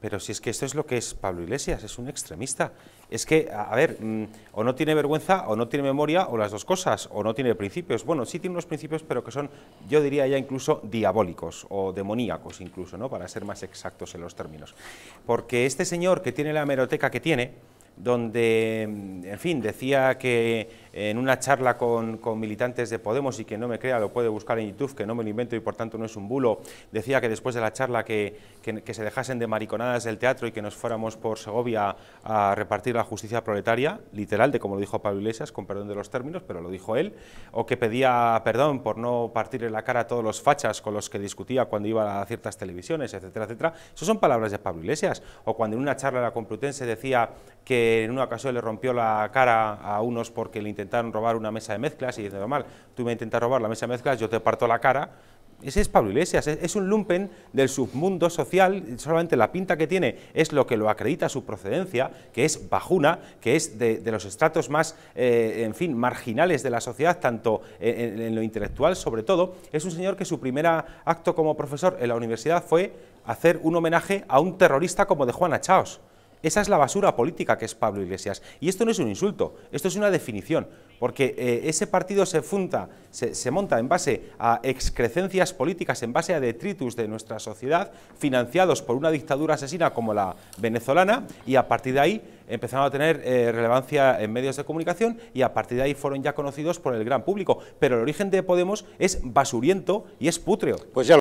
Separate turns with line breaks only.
Pero si es que esto es lo que es Pablo Iglesias, es un extremista. Es que, a ver, mm, o no tiene vergüenza, o no tiene memoria, o las dos cosas, o no tiene principios. Bueno, sí tiene unos principios, pero que son, yo diría ya incluso diabólicos, o demoníacos incluso, ¿no? Para ser más exactos en los términos. Porque este señor que tiene la hemeroteca que tiene, donde, en fin, decía que en una charla con, militantes de Podemos, y que no me crea, lo puede buscar en YouTube, que no me lo invento y por tanto no es un bulo, decía que después de la charla que, se dejasen de mariconadas del teatro y que nos fuéramos por Segovia a repartir la justicia proletaria, literal, de como lo dijo Pablo Iglesias, con perdón de los términos, pero lo dijo él, o que pedía perdón por no partirle la cara a todos los fachas con los que discutía cuando iba a ciertas televisiones, etcétera, etcétera. eso son palabras de Pablo Iglesias. O cuando en una charla de la Complutense decía que en una ocasión le rompió la cara a unos porque le intentaron robar una mesa de mezclas y dice, normal, tú me intentas robar la mesa de mezclas, yo te parto la cara. Ese es Pablo Iglesias, e-, es un lumpen del submundo social, solamente la pinta que tiene es lo que lo acredita su procedencia, que es bajuna, que es de, los estratos más, eh, en fin, marginales de la sociedad, tanto en, en lo intelectual sobre todo. Es un señor que su primer acto como profesor en la universidad fue hacer un homenaje a un terrorista como de Juana Chaos. Esa es la basura política que es Pablo Iglesias. Y esto no es un insulto, esto es una definición, porque eh, ese partido se funda, se, monta en base a excrecencias políticas, en base a detritus de nuestra sociedad, financiados por una dictadura asesina como la venezolana, y a partir de ahí empezaron a tener eh, relevancia en medios de comunicación y a partir de ahí fueron ya conocidos por el gran público. Pero el origen de Podemos es basuriento y es putreo. Pues ya